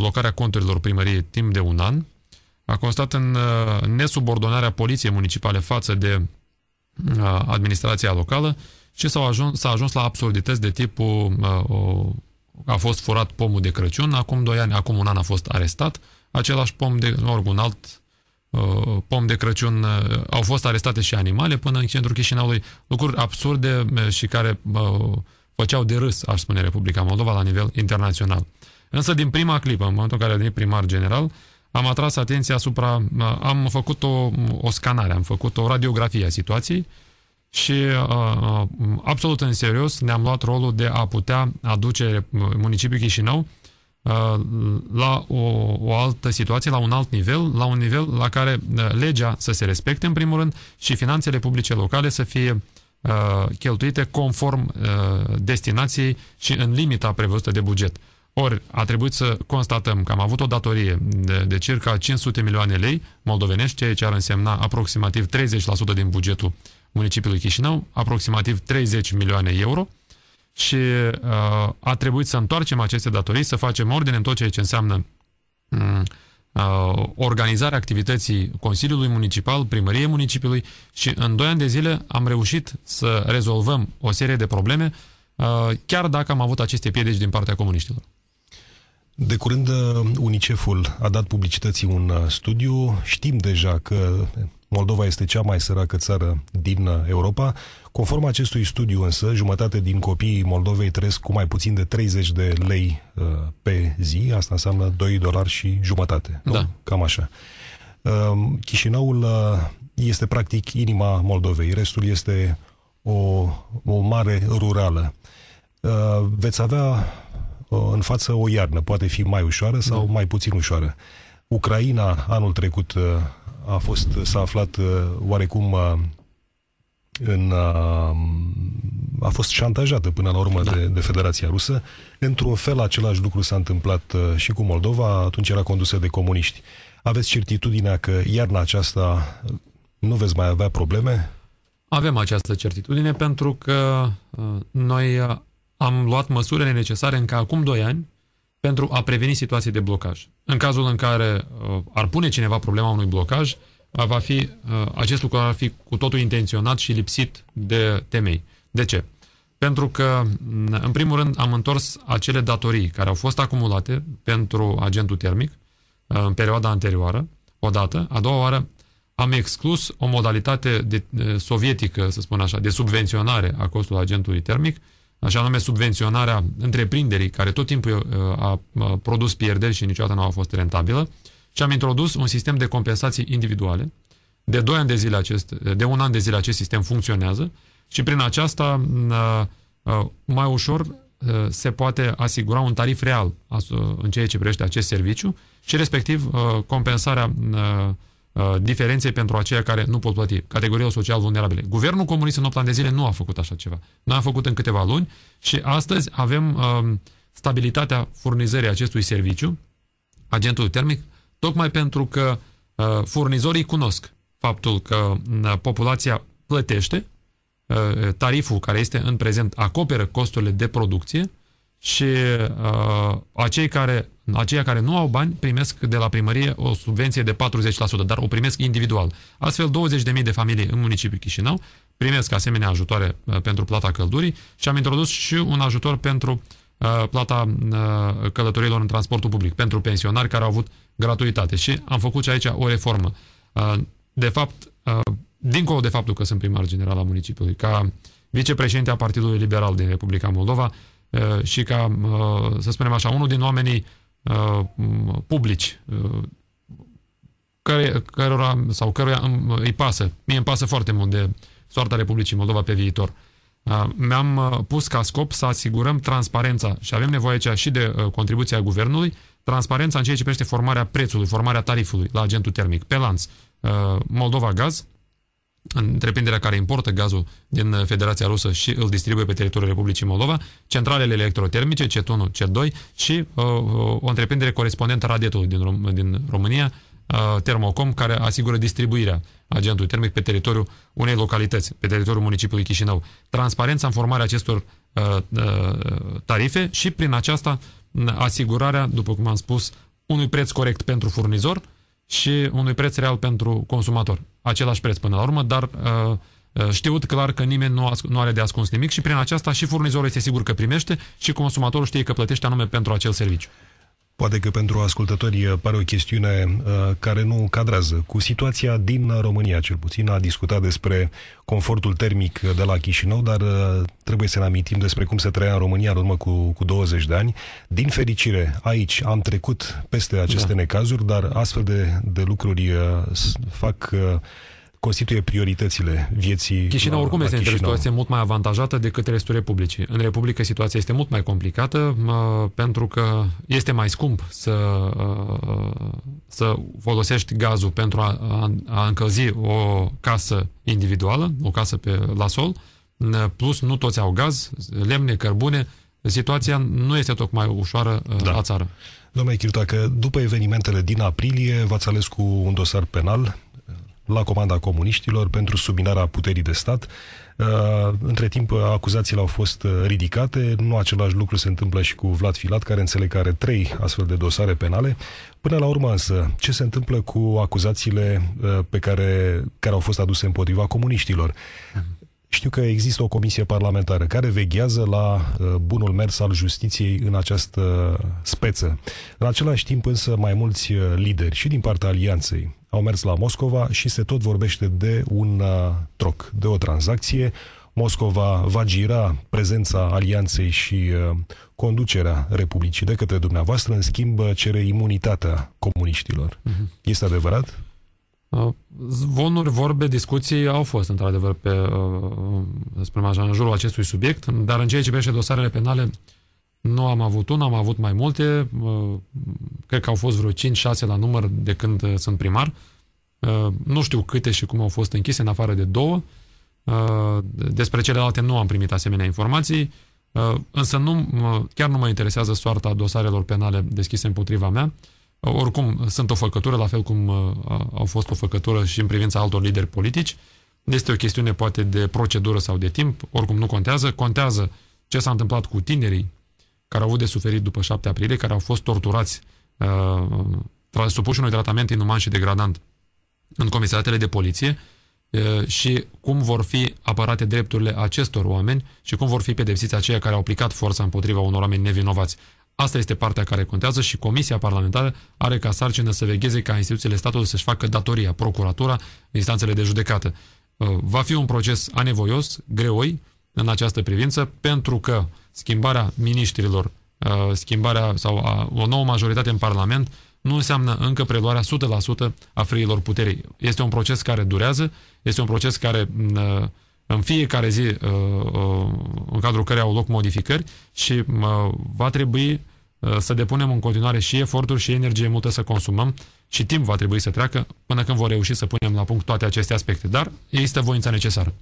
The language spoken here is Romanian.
blocarea conturilor primăriei timp de un an, a constat în uh, nesubordonarea poliției municipale față de uh, administrația locală și s-a ajuns, ajuns la absurdități de tipul uh, a fost furat pomul de Crăciun, acum doi ani, acum un an a fost arestat, același pom de, org, un alt pom de Crăciun, au fost arestate și animale până în centrul Chișinăului, lucruri absurde și care făceau de râs, aș spune, Republica Moldova la nivel internațional. Însă din prima clipă, în momentul în care a venit primar general, am atras atenția asupra, uh, am făcut o, o scanare, am făcut o radiografie a situației și uh, uh, absolut în serios ne-am luat rolul de a putea aduce municipiul Chișinău uh, la o, o altă situație, la un alt nivel, la un nivel la care legea să se respecte în primul rând și finanțele publice locale să fie cheltuite conform destinației și în limita prevăzută de buget. Ori a trebuit să constatăm că am avut o datorie de, de circa 500 milioane lei moldovenești, ceea ce ar însemna aproximativ 30% din bugetul municipiului Chișinău, aproximativ 30 milioane euro, și uh, a trebuit să întoarcem aceste datorii, să facem ordine în tot ceea ce înseamnă um, uh, organizarea activității Consiliului Municipal, Primăriei Municipiului și în 2 ani de zile am reușit să rezolvăm o serie de probleme, uh, chiar dacă am avut aceste piedici din partea comuniștilor. De curând, uh, UNICEF-ul a dat publicității un uh, studiu. Știm deja că Moldova este cea mai săracă țară din uh, Europa. Conform acestui studiu însă, jumătate din copiii Moldovei trăiesc cu mai puțin de 30 de lei uh, pe zi. Asta înseamnă 2 dolari și jumătate. Da. Cam așa. Uh, Chișinăul uh, este practic inima Moldovei. Restul este o, o mare rurală. Veți avea Uh, în față o iarnă. Poate fi mai ușoară sau da. mai puțin ușoară. Ucraina anul trecut uh, a fost, s-a aflat uh, oarecum în, a fost șantajată până la urmă da. de, de Federația Rusă. Într-un fel, același lucru s-a întâmplat și cu Moldova, atunci era condusă de comuniști. Aveți certitudinea că iarna aceasta nu veți mai avea probleme? Avem această certitudine pentru că noi am luat măsurile necesare încă acum 2 ani pentru a preveni situații de blocaj. În cazul în care uh, ar pune cineva problema unui blocaj, uh, va fi, uh, acest lucru ar fi cu totul intenționat și lipsit de temei. De ce? Pentru că, mm, în primul rând, am întors acele datorii care au fost acumulate pentru agentul termic uh, în perioada anterioară, odată. A doua oară, am exclus o modalitate de, de, uh, sovietică, să spun așa, de subvenționare a costului agentului termic, uh, așa nume subvenționarea întreprinderii, care tot timpul uh, a uh, produs pierderi și niciodată nu a fost rentabilă, și am introdus un sistem de compensații individuale. De, 2 ani de, zile acest, de un an de zile acest sistem funcționează și prin aceasta mm, uh, mai ușor se poate asigura un tarif real în ceea ce privește acest serviciu și respectiv compensarea Uh, diferențe pentru aceia care nu pot plăti, categoriile social vulnerabile. Guvernul comunist în 8 ani de zile nu a făcut așa ceva. Noi am făcut în câteva luni și astăzi avem uh, stabilitatea furnizării acestui serviciu, agentul termic, tocmai pentru că uh, furnizorii cunosc faptul că uh, populația plătește, uh, tariful care este în prezent acoperă costurile de producție și uh, acei care, aceia care nu au bani primesc de la primărie o subvenție de 40%, dar o primesc individual. Astfel, 20.000 de familii în municipiul Chișinău primesc asemenea ajutoare uh, pentru plata căldurii și am introdus și un ajutor pentru uh, plata uh, călătorilor în transportul public, pentru pensionari care au avut gratuitate. Și am făcut și aici o reformă. Uh, de fapt, uh, dincolo de faptul că sunt primar general al municipiului, ca vicepreședinte a Partidului Liberal din Republica Moldova, Uh, și ca, uh, să spunem așa, unul din oamenii uh, publici care, cărora, sau căruia îi pasă. Mie îmi pasă foarte mult de soarta Republicii Moldova pe viitor. Mi-am pus ca scop să asigurăm transparența și avem nevoie aici și de contribuția guvernului, transparența în ceea ce privește formarea prețului, formarea tarifului la agentul termic, pe lanț. Moldova Gaz, întreprinderea care importă gazul din Federația Rusă și îl distribuie pe teritoriul Republicii Moldova, centralele electrotermice, CET1, CET2 și uh, uh, o întreprindere corespondentă radietului din, Rom- din România, uh, Termocom, care asigură distribuirea agentului termic pe teritoriul unei localități, pe teritoriul municipiului Chișinău. Transparența în formarea acestor uh, uh, tarife și prin aceasta asigurarea, după cum am spus, unui preț corect pentru furnizor, uh, și unui preț real pentru consumator. Același preț până la urmă, dar uh, uh, știut clar că nimeni nu, nu are de ascuns nimic și prin aceasta și furnizorul este sigur că primește și consumatorul știe că plătește anume pentru acel serviciu. Poate că pentru ascultători pare o chestiune care nu cadrează cu situația din România, cel puțin a discutat despre confortul termic de la Chișinău, dar trebuie să ne amintim despre cum se trăia în România în urmă cu, cu 20 de ani. Din fericire, aici am trecut peste aceste da. necazuri, dar astfel de, de lucruri fac constituie prioritățile vieții. Chișina la, oricum este într-o situație mult mai avantajată decât restul Republicii. În Republică situația este mult mai complicată pentru că este mai scump să, ă, să folosești gazul pentru a, a, încălzi o casă individuală, o casă pe la sol, plus nu toți au gaz, lemne, cărbune, situația nu este tocmai ușoară ă, da. la țară. Domnule Chirtacă, după evenimentele din aprilie, v-ați ales cu un dosar penal la comanda comuniștilor pentru subminarea puterii de stat. Uh, între timp, acuzațiile au fost uh, ridicate. Nu același lucru se întâmplă și cu Vlad Filat, care înțeleg că are trei astfel de dosare penale. Până la urmă însă, ce se întâmplă cu acuzațiile uh, pe care, care au fost aduse împotriva comuniștilor? Mhm. Știu că există o comisie parlamentară care veghează la uh, bunul mers al justiției în această uh, speță. În același timp însă mai mulți uh, lideri și din partea alianței au mers la Moscova și se tot vorbește de un troc, de o tranzacție. Moscova va gira prezența alianței și conducerea Republicii de către dumneavoastră, în schimb cere imunitatea comuniștilor. Mhm. Este adevărat? Uh, zvonuri, vorbe, discuții au fost într-adevăr pe, uh, uh, să în jurul acestui subiect, dar în ceea ce privește dosarele penale nu am avut un, am avut mai multe, cred că au fost vreo 5-6 la număr de când sunt primar. Nu știu câte și cum au fost închise, în afară de două. Despre celelalte nu am primit asemenea informații, însă nu, chiar nu mă interesează soarta dosarelor penale deschise împotriva mea oricum sunt o făcătură, la fel cum uh, au fost o făcătură și în privința altor lideri politici. Este o chestiune poate de procedură sau de timp, oricum nu contează. Contează ce s-a întâmplat cu tinerii care au avut de suferit după 7 aprilie, care au fost torturați, uh, supuși unui tratament inuman și degradant în comisariatele de poliție uh, și cum vor fi apărate drepturile acestor oameni și cum vor fi pedepsiți aceia care au aplicat forța împotriva unor oameni nevinovați. Asta este partea care contează și Comisia Parlamentară are ca sarcină să vegheze ca instituțiile statului să-și facă datoria, procuratura, instanțele de judecată. Uh, va fi un proces anevoios, greoi, în această privință, pentru că schimbarea miniștrilor, uh, schimbarea sau uh, o nouă majoritate în Parlament nu înseamnă încă preluarea 100% a friilor puterii. Este un proces care durează, este un proces care mm, în fiecare zi în cadrul căreia au loc modificări și va trebui Uh, să depunem în continuare și eforturi și energie multă să consumăm și timp va trebui să treacă până când vor reuși să punem la punct toate aceste aspecte. Dar există voința necesară.